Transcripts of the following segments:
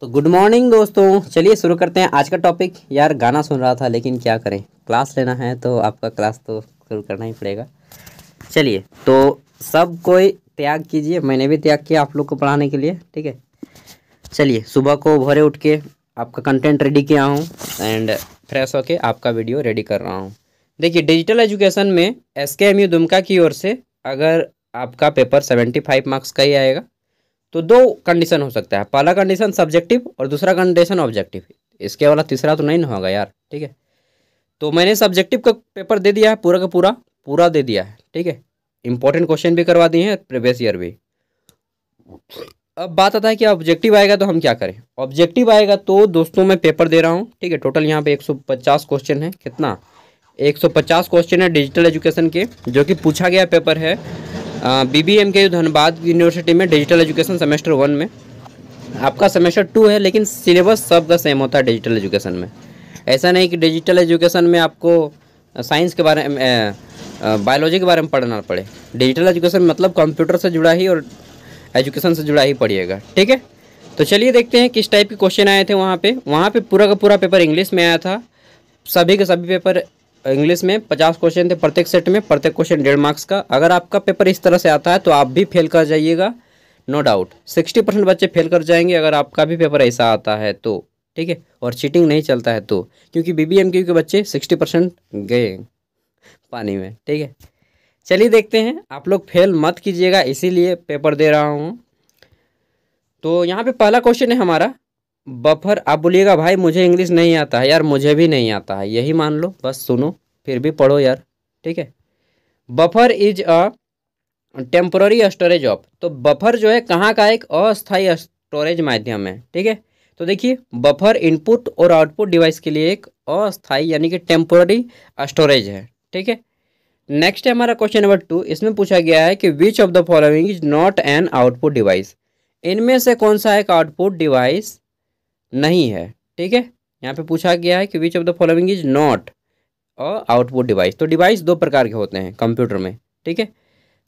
तो good morning दोस्तों चलिए शुरू करते हैं आज का टॉपिक यार गाना सुन रहा था लेकिन क्या करें क्लास लेना है तो आपका क्लास तो शुरू करना ही पड़ेगा चलिए तो सब कोई त्याग कीजिए मैंने भी त्याग किया आप लोग को पढ़ाने के लिए ठीक है चलिए सुबह को भोरे उठ के आपका कंटेंट रेडी किया हूँ एंड फ्रेश होके आपका वीडियो रेडी कर रहा हूँ देखिए डिजिटल एजुकेशन में S K M U Dumka की ओर से अगर आपका पेपर सेवेंटी फाइव मार्क्स का ही आएगा तो दो कंडीशन हो सकता है पहला कंडीशन सब्जेक्टिव और दूसरा कंडीशन ऑब्जेक्टिव इसके वाला तीसरा तो नहीं ना होगा यार ठीक है तो मैंने सब्जेक्टिव का पेपर दे दिया है पूरा का पूरा पूरा दे दिया है ठीक है इंपॉर्टेंट क्वेश्चन भी करवा दिए हैं प्रीवियस ईयर भी अब बात आता है कि ऑब्जेक्टिव आएगा तो हम क्या करें ऑब्जेक्टिव आएगा तो दोस्तों मैं पेपर दे रहा हूँ ठीक है टोटल यहाँ पे 150 क्वेश्चन है कितना 150 क्वेश्चन है डिजिटल एजुकेशन के जो कि पूछा गया पेपर है B B M K Dhanbad university में डिजिटल एजुकेशन सेमेस्टर वन में आपका सेमेस्टर टू है लेकिन सिलेबस सब का सेम होता है डिजिटल एजुकेशन में ऐसा नहीं कि डिजिटल एजुकेशन में आपको साइंस के बारे में बायोलॉजी के बारे में पढ़ना पड़े डिजिटल एजुकेशन मतलब कंप्यूटर से जुड़ा ही और एजुकेशन से जुड़ा ही पढ़िएगा ठीक है तो चलिए देखते हैं किस टाइप के क्वेश्चन आए थे वहाँ पे वहाँ पे पूरा का पूरा पेपर इंग्लिश में आया था सभी के सभी पेपर इंग्लिश में पचास क्वेश्चन थे प्रत्येक सेट में प्रत्येक क्वेश्चन डेढ़ मार्क्स का अगर आपका पेपर इस तरह से आता है तो आप भी फेल कर जाइएगा नो डाउट सिक्सटी परसेंट बच्चे फेल कर जाएंगे अगर आपका भी पेपर ऐसा आता है तो ठीक है और चीटिंग नहीं चलता है तो क्योंकि बी बी एम क्यू के बच्चे सिक्सटी परसेंट गए पानी में ठीक है चलिए देखते हैं आप लोग फेल मत कीजिएगा इसीलिए पेपर दे रहा हूँ तो यहाँ पे पहला क्वेश्चन है हमारा बफर आप बोलिएगा भाई मुझे इंग्लिश नहीं आता है यार मुझे भी नहीं आता है यही मान लो बस सुनो फिर भी पढ़ो यार ठीक है buffer is a temporary storage of तो बफर जो है कहाँ का एक अस्थायी स्टोरेज माध्यम है ठीक है तो देखिए बफर इनपुट और आउटपुट डिवाइस के लिए एक अस्थायी यानी कि टेम्पोररी स्टोरेज है ठीक है नेक्स्ट है हमारा क्वेश्चन नंबर टू इसमें पूछा गया है कि which of the following is not an output device इनमें से कौन सा एक आउटपुट डिवाइस नहीं है ठीक है यहाँ पे पूछा गया है कि which of the following is not a output device तो डिवाइस दो प्रकार के होते हैं कंप्यूटर में ठीक है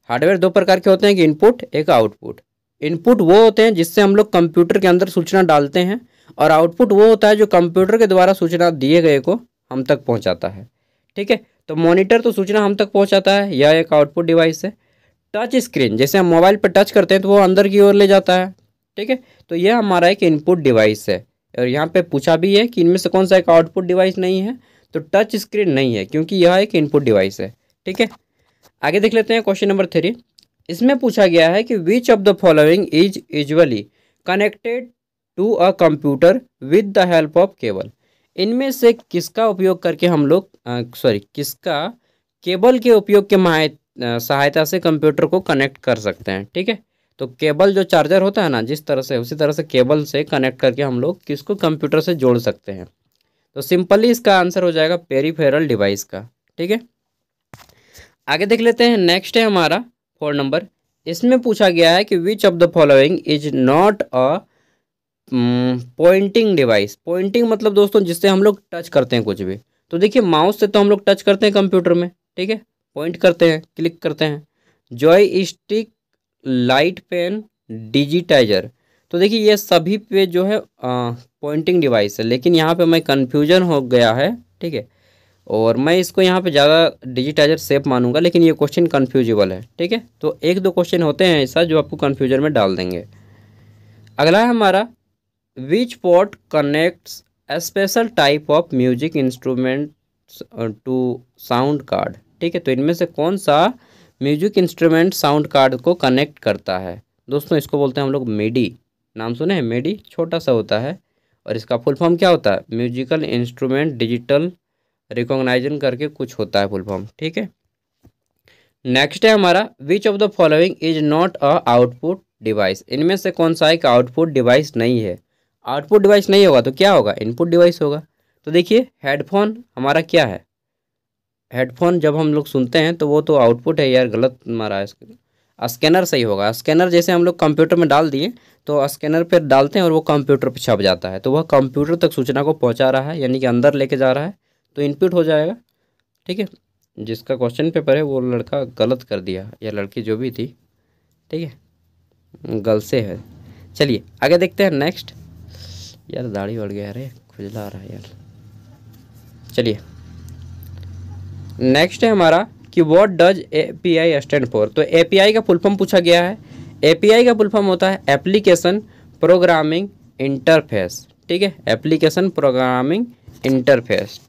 हार्डवेयर दो प्रकार के होते हैं कि इनपुट एक आउटपुट इनपुट वो होते हैं जिससे हम लोग कंप्यूटर के अंदर सूचना डालते हैं और आउटपुट वो होता है जो कंप्यूटर के द्वारा सूचना दिए गए को हम तक पहुँचाता है ठीक है तो मॉनिटर तो सूचना हम तक पहुँचाता है यह एक आउटपुट डिवाइस है टच स्क्रीन जैसे हम मोबाइल पर टच करते हैं तो वो अंदर की ओर ले जाता है ठीक है तो यह हमारा एक इनपुट डिवाइस है और यहाँ पे पूछा भी है कि इनमें से कौन सा एक आउटपुट डिवाइस नहीं है तो टच स्क्रीन नहीं है क्योंकि यह एक इनपुट डिवाइस है ठीक है आगे देख लेते हैं क्वेश्चन नंबर थ्री इसमें पूछा गया है कि which of the following is usually connected to a computer with the help of cable इनमें से किसका उपयोग करके हम लोग सॉरी किसका केबल के उपयोग के सहायता से कंप्यूटर को कनेक्ट कर सकते हैं ठीक है तो केबल जो चार्जर होता है ना जिस तरह से उसी तरह से केबल से कनेक्ट करके हम लोग किसको कंप्यूटर से जोड़ सकते हैं तो सिंपली इसका आंसर हो जाएगा पेरीफेरल डिवाइस का ठीक है आगे देख लेते हैं नेक्स्ट है हमारा फोर नंबर इसमें पूछा गया है कि which of the following is not a pointing device pointing मतलब दोस्तों जिससे हम लोग टच करते हैं कुछ भी तो देखिए माउस से तो हम लोग टच करते हैं कंप्यूटर में ठीक है पॉइंट करते हैं क्लिक करते हैं joystick light pen digitizer तो देखिए ये सभी पे जो है पॉइंटिंग डिवाइस है लेकिन यहाँ पे मैं कन्फ्यूजन हो गया है ठीक है और मैं इसको यहाँ पे ज़्यादा डिजिटाइजर सेफ मानूंगा लेकिन ये क्वेश्चन कन्फ्यूजिबल है ठीक है तो एक दो क्वेश्चन होते हैं ऐसा जो आपको कन्फ्यूजन में डाल देंगे अगला है हमारा which port connects special type of music instrument to sound card ठीक है तो इनमें से कौन सा म्यूजिक इंस्ट्रूमेंट साउंड कार्ड को कनेक्ट करता है दोस्तों इसको बोलते हैं हम लोग मेडी नाम सुने हैं मेडी छोटा सा होता है और इसका फुल फॉर्म क्या होता है म्यूजिकल इंस्ट्रूमेंट डिजिटल रिकॉग्नाइजन करके कुछ होता है फुल फॉर्म ठीक है नेक्स्ट है हमारा which of the following is not a output device इनमें से कौन सा एक आउटपुट डिवाइस नहीं है आउटपुट डिवाइस नहीं होगा तो क्या होगा इनपुट डिवाइस होगा तो देखिए हेडफोन हमारा क्या है हेडफोन जब हम लोग सुनते हैं तो वो तो आउटपुट है यार गलत मारा है स्कैनर सही होगा स्कैनर जैसे हम लोग कंप्यूटर में डाल दिए तो स्कैनर पर डालते हैं और वो कंप्यूटर पर छप जाता है तो वह कंप्यूटर तक सूचना को पहुंचा रहा है यानी कि अंदर लेके जा रहा है तो इनपुट हो जाएगा ठीक है जिसका क्वेश्चन पेपर है वो लड़का गलत कर दिया या लड़की जो भी थी ठीक है गल से है चलिए आगे देखते हैं नेक्स्ट यार दाढ़ी बढ़ गया अरे खुजला रहा है यार चलिए नेक्स्ट है हमारा कि what does A P I stand for तो ए पी आई का फुलफॉर्म पूछा गया है ए पी आई का फुलफॉर्म होता है एप्लीकेशन प्रोग्रामिंग इंटरफेस ठीक है एप्लीकेशन प्रोग्रामिंग इंटरफेस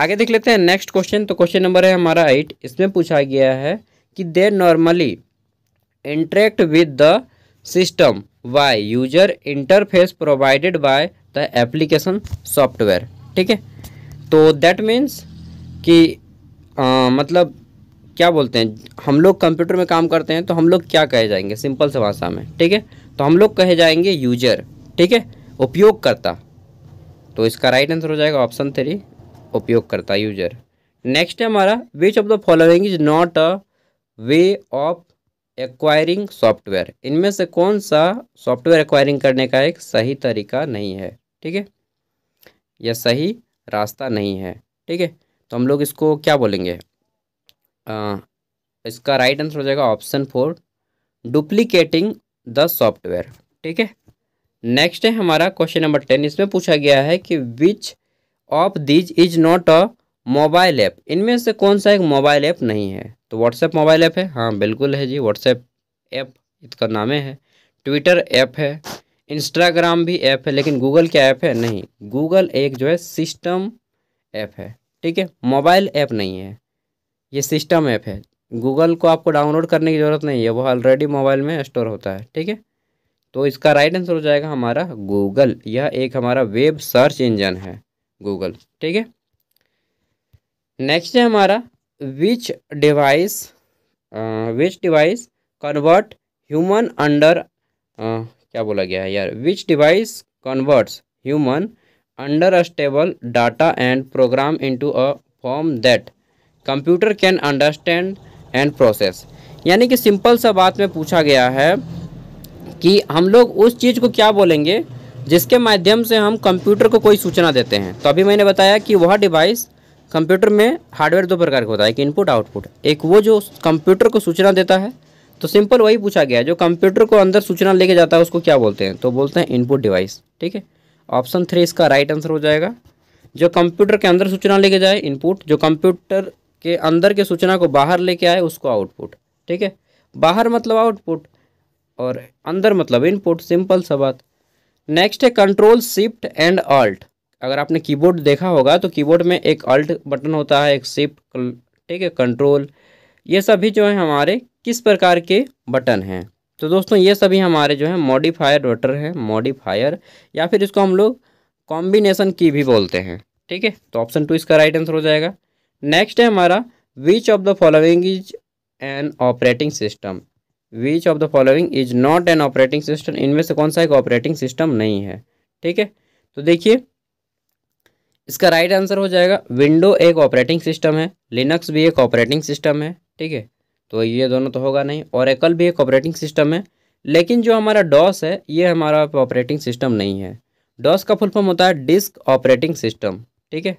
आगे देख लेते हैं नेक्स्ट क्वेश्चन तो क्वेश्चन नंबर है हमारा एट इसमें पूछा गया है कि they normally interact with the system by user interface provided by the application software ठीक है तो दैट मीन्स कि आ, मतलब क्या बोलते हैं हम लोग कंप्यूटर में काम करते हैं तो हम लोग क्या कहे जाएंगे सिंपल से भाषा में ठीक है तो हम लोग कहे जाएंगे यूजर ठीक है उपयोगकर्ता तो इसका राइट आंसर हो जाएगा ऑप्शन थ्री उपयोगकर्ता यूजर नेक्स्ट है हमारा which of the following is not a way of acquiring software इनमें से कौन सा सॉफ्टवेयर एक्वायरिंग करने का एक सही तरीका नहीं है ठीक है यह सही रास्ता नहीं है ठीक है तो हम लोग इसको क्या बोलेंगे आ, इसका राइट आंसर हो जाएगा option four duplicating the software ठीक है नेक्स्ट है हमारा क्वेश्चन नंबर टेन इसमें पूछा गया है कि which of these is not a mobile app इनमें से कौन सा एक मोबाइल ऐप नहीं है तो व्हाट्सएप मोबाइल ऐप है हाँ बिल्कुल है जी व्हाट्सएप ऐप इसका नाम है ट्विटर ऐप है इंस्टाग्राम भी ऐप है लेकिन गूगल क्या ऐप है नहीं गूगल एक जो है सिस्टम ऐप है ठीक है मोबाइल ऐप नहीं है ये सिस्टम ऐप है गूगल को आपको डाउनलोड करने की ज़रूरत नहीं है वो ऑलरेडी मोबाइल में स्टोर होता है ठीक है तो इसका राइट आंसर हो जाएगा हमारा गूगल यह एक हमारा वेब सर्च इंजन है गूगल ठीक है नेक्स्ट है हमारा which device which device convert human under क्या बोला गया है यार which device converts human understandable data and program into a form that computer can understand and process यानी कि सिंपल सा बात में पूछा गया है कि हम लोग उस चीज़ को क्या बोलेंगे जिसके माध्यम से हम कंप्यूटर को कोई सूचना देते हैं तो अभी मैंने बताया कि वह डिवाइस कंप्यूटर में हार्डवेयर दो प्रकार का होता है एक इनपुट आउटपुट एक वो जो कंप्यूटर को सूचना देता है तो सिंपल वही पूछा गया जो कंप्यूटर को अंदर सूचना लेके जाता है उसको क्या बोलते हैं तो बोलते हैं इनपुट डिवाइस ठीक है ऑप्शन थ्री इसका राइट आंसर हो जाएगा जो कंप्यूटर के अंदर सूचना लेके जाए इनपुट जो कंप्यूटर के अंदर के सूचना को बाहर लेके आए उसको आउटपुट ठीक है बाहर मतलब आउटपुट और अंदर मतलब इनपुट सिंपल सा बात नेक्स्ट है कंट्रोल शिफ्ट एंड अल्ट अगर आपने कीबोर्ड देखा होगा तो कीबोर्ड में एक अल्ट बटन होता है एक शिफ्ट ठीक है कंट्रोल ये सभी जो है हमारे किस प्रकार के बटन हैं तो दोस्तों ये सभी हमारे जो है मॉडिफायर रोटर है मॉडिफायर या फिर इसको हम लोग कॉम्बिनेशन की भी बोलते हैं ठीक है तो ऑप्शन टू इसका राइट आंसर हो जाएगा नेक्स्ट है हमारा which of the following is an operating system which of the following is not an operating system इनमें से कौन सा एक ऑपरेटिंग सिस्टम नहीं है ठीक है तो देखिए इसका राइट आंसर हो जाएगा विंडो एक ऑपरेटिंग सिस्टम है लिनक्स भी एक ऑपरेटिंग सिस्टम है ठीक है तो ये दोनों तो होगा नहीं औरकल भी एक ऑपरेटिंग सिस्टम है लेकिन जो हमारा डॉस है ये हमारा ऑपरेटिंग सिस्टम नहीं है डॉस का फुल फॉर्म होता है डिस्क ऑपरेटिंग सिस्टम ठीक है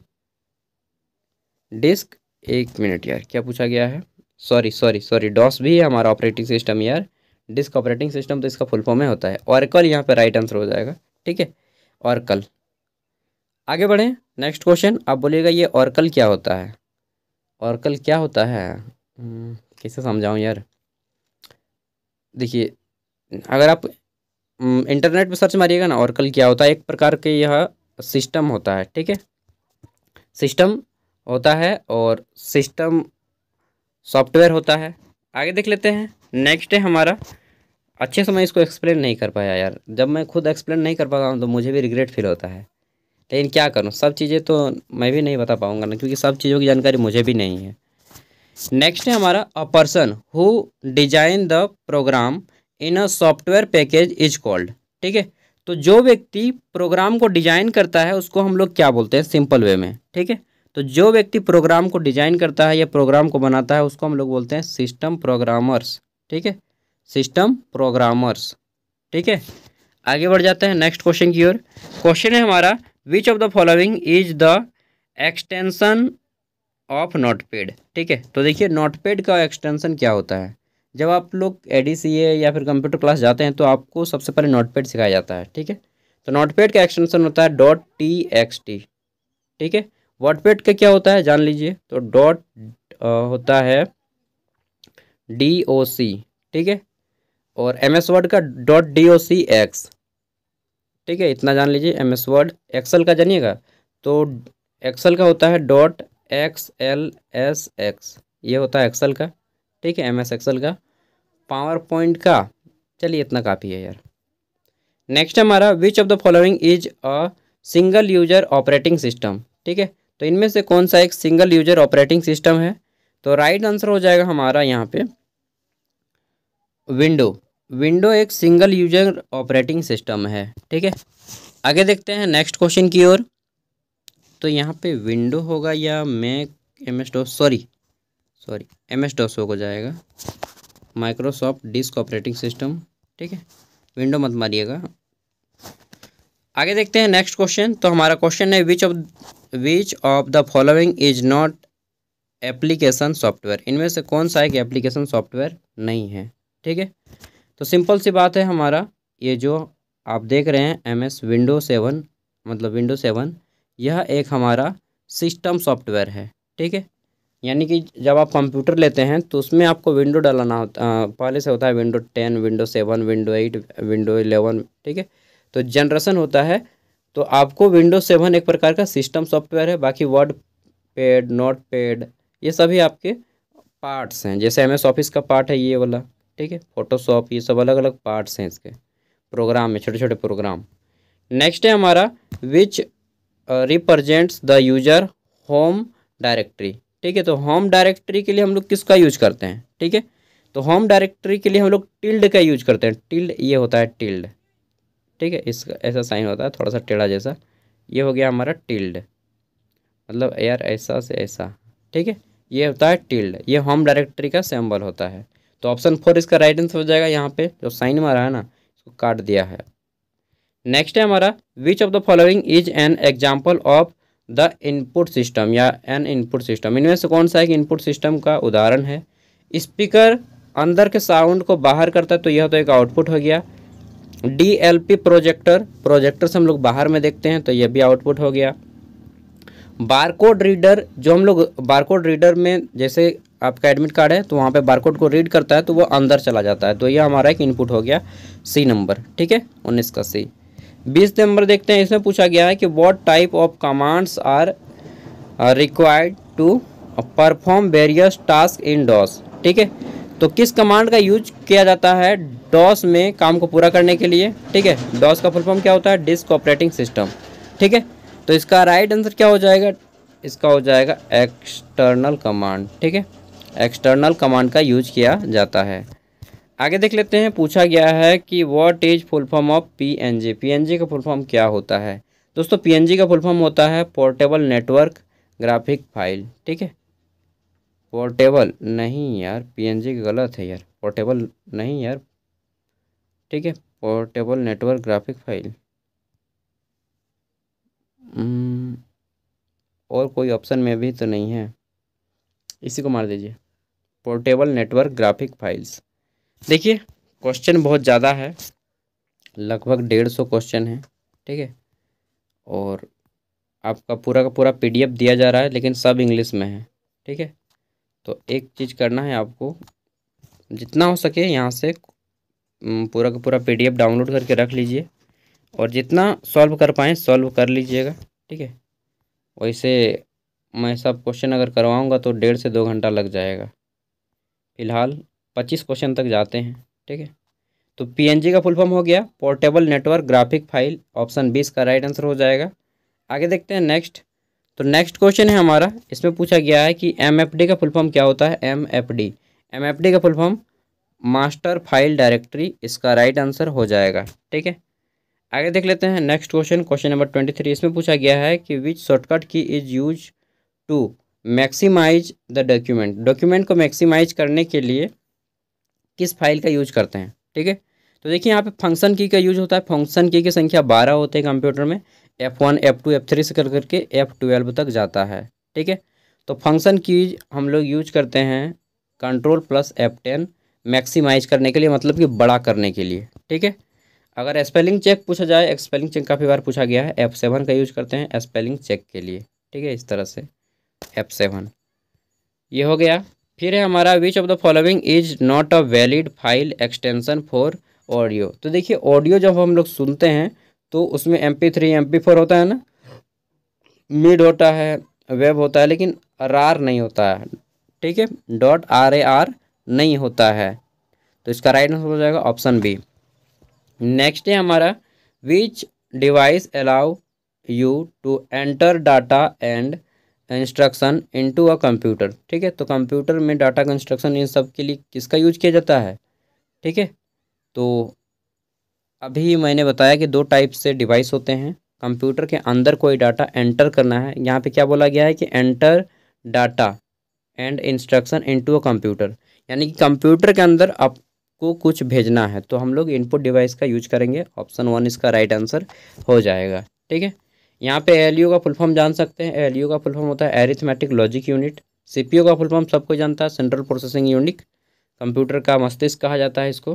डिस्क एक मिनट यार क्या पूछा गया है सॉरी सॉरी सॉरी डॉस भी है हमारा ऑपरेटिंग सिस्टम यार डिस्क ऑपरेटिंग सिस्टम तो इसका फुल फॉर्म में होता है औरकल यहाँ पर राइट आंसर हो जाएगा ठीक है औरकल आगे बढ़ें नेक्स्ट क्वेश्चन आप बोलिएगा ये औरकल क्या होता है औरकल क्या होता है हम्म, कैसे समझाऊँ यार देखिए अगर आप इंटरनेट पर सर्च मारिएगा ना कल क्या होता है एक प्रकार के यह सिस्टम होता है ठीक है सिस्टम होता है और सिस्टम सॉफ्टवेयर होता है आगे देख लेते हैं नेक्स्ट है हमारा अच्छे से मैं इसको एक्सप्लेन नहीं कर पाया यार जब मैं खुद एक्सप्लेन नहीं कर पाता हूँ तो मुझे भी रिग्रेट फील होता है लेकिन क्या करूँ सब चीज़ें तो मैं भी नहीं बता पाऊँगा ना क्योंकि सब चीज़ों की जानकारी मुझे भी नहीं है नेक्स्ट है हमारा a person who design the program in a software package is called ठीक है तो जो व्यक्ति प्रोग्राम को डिजाइन करता है उसको हम लोग क्या बोलते हैं सिंपल वे में ठीक है तो जो व्यक्ति प्रोग्राम को डिजाइन करता है या प्रोग्राम को बनाता है उसको हम लोग बोलते हैं सिस्टम प्रोग्रामर्स ठीक है सिस्टम प्रोग्रामर्स ठीक है आगे बढ़ जाते हैं नेक्स्ट क्वेश्चन की ओर क्वेश्चन है हमारा which of the following is the extension of notepad ठीक है तो देखिए नोट पैड का एक्सटेंसन क्या होता है जब आप लोग ए या फिर कंप्यूटर क्लास जाते हैं तो आपको सबसे पहले नॉट पेड सिखाया जाता है ठीक है तो नोट पैड का एक्सटेंसन होता है डॉट टी एक्स टी ठीक है पेड का क्या होता है जान लीजिए तो डॉट होता है डी ओ सी ठीक है और एम एस वर्ड का dot D O C X ठीक है इतना जान लीजिए एम एस वर्ड एक्सल का जानिएगा तो एक्सल का होता है dot X L S X ये होता है एक्सल का ठीक है एम एस एक्सल का पावर पॉइंट का चलिए इतना काफ़ी है यार नेक्स्ट हमारा which of the following is a single user operating system ठीक है तो इनमें से कौन सा एक सिंगल यूजर ऑपरेटिंग सिस्टम है तो राइट आंसर हो जाएगा हमारा यहाँ पे विंडो विंडो एक सिंगल यूजर ऑपरेटिंग सिस्टम है ठीक है आगे देखते हैं नेक्स्ट क्वेश्चन की ओर तो यहाँ पे विंडो होगा या Mac M S DOS sorry sorry M S DOS होगा जाएगा माइक्रोसॉफ्ट डिस्क ऑपरेटिंग सिस्टम ठीक है विंडो मत मारिएगा आगे देखते हैं नेक्स्ट क्वेश्चन तो हमारा क्वेश्चन है which of which of the following is not application software इनमें से कौन सा एक एप्लीकेशन सॉफ्टवेयर नहीं है ठीक है तो सिंपल सी बात है हमारा ये जो आप देख रहे हैं एम एस विंडो सेवन मतलब विंडो सेवन यह एक हमारा सिस्टम सॉफ्टवेयर है ठीक है यानी कि जब आप कंप्यूटर लेते हैं तो उसमें आपको विंडो डालाना होता पहले से होता है window ten window seven window eight window eleven ठीक है तो जनरेशन होता है तो आपको विंडो सेवन एक प्रकार का सिस्टम सॉफ्टवेयर है बाकी वर्ड पेड नोट पेड ये सभी आपके पार्ट्स हैं जैसे एम एस ऑफिस का पार्ट है ये वाला ठीक है फोटोशॉप ये सब अलग अलग पार्ट्स हैं इसके प्रोग्राम में छोटे छोटे प्रोग्राम नेक्स्ट है हमारा which represents the user home directory ठीक है तो होम डायरेक्ट्री के लिए हम लोग किसका यूज करते हैं ठीक है तो होम डायरेक्ट्री के लिए हम लोग टिल्ड का यूज करते हैं टिल्ड ये होता है टिल्ड ठीक है इसका ऐसा साइन होता है थोड़ा सा टेढ़ा जैसा ये हो गया हमारा टिल्ड मतलब यार ऐसा से ऐसा ठीक है ये होता है टिल्ड ये होम डायरेक्ट्री का सैम्बल होता है तो ऑप्शन फोर इसका राइट आंसर हो जाएगा यहाँ पे जो साइन मारा है ना इसको काट दिया है नेक्स्ट है हमारा which of the following is an example of the input system या एन इनपुट सिस्टम इनमें से कौन सा एक इनपुट सिस्टम का उदाहरण है स्पीकर अंदर के साउंड को बाहर करता है तो यह तो एक आउटपुट हो गया D L P projector projector से हम लोग बाहर में देखते हैं तो यह भी आउटपुट हो गया बारकोड रीडर जो हम लोग बारकोड रीडर में जैसे आपका एडमिट कार्ड है तो वहाँ पे बारकोड को रीड करता है तो वो अंदर चला जाता है तो यह हमारा एक इनपुट हो गया सी नंबर ठीक है उन्नीस का सी बीस नंबर देखते हैं इसमें पूछा गया है कि what type of commands are required to perform various task in DOS ठीक है तो किस कमांड का यूज किया जाता है डॉस में काम को पूरा करने के लिए ठीक है डॉस का फुलफॉर्म क्या होता है डिस्क ऑपरेटिंग सिस्टम ठीक है तो इसका राइट आंसर क्या हो जाएगा इसका हो जाएगा एक्सटर्नल कमांड ठीक है एक्सटर्नल कमांड का यूज किया जाता है आगे देख लेते हैं पूछा गया है कि what is full form of P N G P N G का फुल फॉर्म क्या होता है दोस्तों पी एन जी का फुल फॉर्म होता है पोर्टेबल नेटवर्क ग्राफिक फाइल ठीक है पोर्टेबल नहीं यार पी एन जी गलत है यार पोर्टेबल नहीं यार ठीक है पोर्टेबल नेटवर्क ग्राफिक फाइल और कोई ऑप्शन में भी तो नहीं है इसी को मार दीजिए पोर्टेबल नेटवर्क ग्राफिक फाइल्स देखिए क्वेश्चन बहुत ज़्यादा है लगभग डेढ़ सौ क्वेश्चन है ठीक है और आपका पूरा का पूरा पीडीएफ दिया जा रहा है लेकिन सब इंग्लिश में है ठीक है तो एक चीज़ करना है आपको जितना हो सके यहाँ से पूरा का पूरा पीडीएफ डाउनलोड करके रख लीजिए और जितना सॉल्व कर पाएँ सॉल्व कर लीजिएगा ठीक है वैसे मैं सब क्वेश्चन अगर करवाऊँगा तो डेढ़ से दो घंटा लग जाएगा फ़िलहाल पच्चीस क्वेश्चन तक जाते हैं ठीक है तो पी का फुल फॉर्म हो गया portable network graphic file option बीस का राइट आंसर हो जाएगा आगे देखते हैं नेक्स्ट तो नेक्स्ट क्वेश्चन है हमारा इसमें पूछा गया है कि एम का फुल फॉर्म क्या होता है एम एफ का full form master file directory इसका राइट आंसर हो जाएगा ठीक है आगे देख लेते हैं next question question number twenty three इसमें पूछा गया है कि which shortcut key is use to maximize the document document को मैक्सिमाइज करने के लिए किस फाइल का यूज करते हैं ठीक है तो देखिए यहाँ पे फंक्शन की का यूज होता है फंक्शन की की संख्या बारह होते है कंप्यूटर में F one F two F three से कर करके एफ़ ट्वेल्व तक जाता है ठीक है तो फंक्शन की हम लोग यूज करते हैं control plus F ten maximize करने के लिए मतलब कि बड़ा करने के लिए ठीक है अगर स्पेलिंग चेक पूछा जाए स्पेलिंग चेक काफ़ी बार पूछा गया है एफ सेवन का यूज करते हैं स्पेलिंग चेक के लिए ठीक है इस तरह से एफ सेवन ये हो गया फिर है हमारा which of the following is not a valid file extension for audio तो देखिए ऑडियो जब हम लोग सुनते हैं तो उसमें M P three M P four होता है ना मिड होता है वेब होता है लेकिन आर नहीं होता है ठीक है डॉट आर ए आर नहीं होता है तो इसका राइट आंसर हो जाएगा ऑप्शन बी नेक्स्ट है हमारा which device allow you to enter data and instruction into a computer ठीक है तो कंप्यूटर में डाटा का इंस्ट्रक्शन इन सब के लिए किसका यूज किया जाता है ठीक है तो अभी मैंने बताया कि दो टाइप से डिवाइस होते हैं कंप्यूटर के अंदर कोई डाटा एंटर करना है यहाँ पे क्या बोला गया है कि enter data and instruction into a computer यानी कि कंप्यूटर के अंदर आपको कुछ भेजना है तो हम लोग इनपुट डिवाइस का यूज करेंगे ऑप्शन वन इसका राइट आंसर हो जाएगा ठीक है यहाँ पे एल का फुल फॉर्म जान सकते हैं एल का फुल फॉर्म होता है एरिथमेटिक लॉजिक यूनिट सी का फुल फॉर्म सबको जानता है सेंट्रल प्रोसेसिंग यूनिट कंप्यूटर का मस्तिष्क कहा जाता है इसको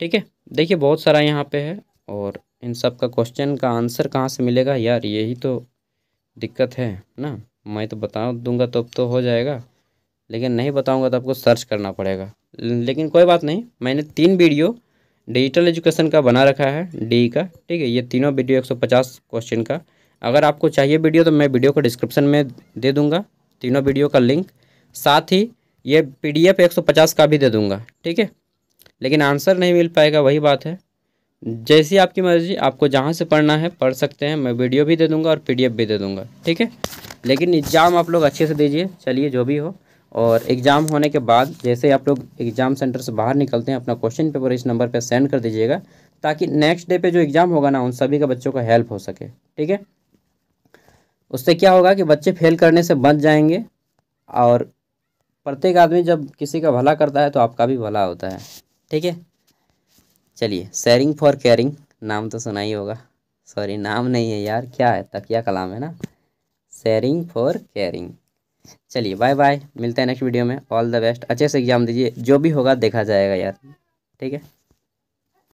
ठीक है देखिए बहुत सारा यहाँ पे है और इन सब का क्वेश्चन का आंसर कहाँ से मिलेगा यार यही तो दिक्कत है ना मैं तो बता दूंगा तब तो, तो हो जाएगा लेकिन नहीं बताऊंगा तो आपको सर्च करना पड़ेगा लेकिन कोई बात नहीं मैंने तीन वीडियो डिजिटल एजुकेशन का बना रखा है डी का ठीक है ये तीनों वीडियो एक क्वेश्चन का अगर आपको चाहिए वीडियो तो मैं वीडियो को डिस्क्रिप्शन में दे दूंगा तीनों वीडियो का लिंक साथ ही ये पी डी एफ एक सौ पचास का भी दे दूँगा ठीक है लेकिन आंसर नहीं मिल पाएगा वही बात है जैसी आपकी मर्ज़ी आपको जहाँ से पढ़ना है पढ़ सकते हैं मैं वीडियो भी दे दूँगा और पी भी दे दूँगा ठीक है लेकिन एग्ज़ाम आप लोग अच्छे से दीजिए चलिए जो भी हो और एग्ज़ाम होने के बाद जैसे आप लोग एग्ज़ाम सेंटर से बाहर निकलते हैं अपना क्वेश्चन पेपर इस नंबर पर सेंड कर दीजिएगा ताकि नेक्स्ट डे पे जो एग्ज़ाम होगा ना उन सभी का बच्चों का हेल्प हो सके ठीक है उससे क्या होगा कि बच्चे फेल करने से बच जाएंगे और प्रत्येक आदमी जब किसी का भला करता है तो आपका भी भला होता है ठीक है चलिए शेयरिंग फॉर केयरिंग नाम तो सुना ही होगा सॉरी नाम नहीं है यार क्या है तकिया कलाम है ना शेयरिंग फॉर केयरिंग चलिए बाय बाय मिलते हैं नेक्स्ट वीडियो में ऑल द बेस्ट अच्छे से एग्ज़ाम दीजिए जो भी होगा देखा जाएगा यार ठीक है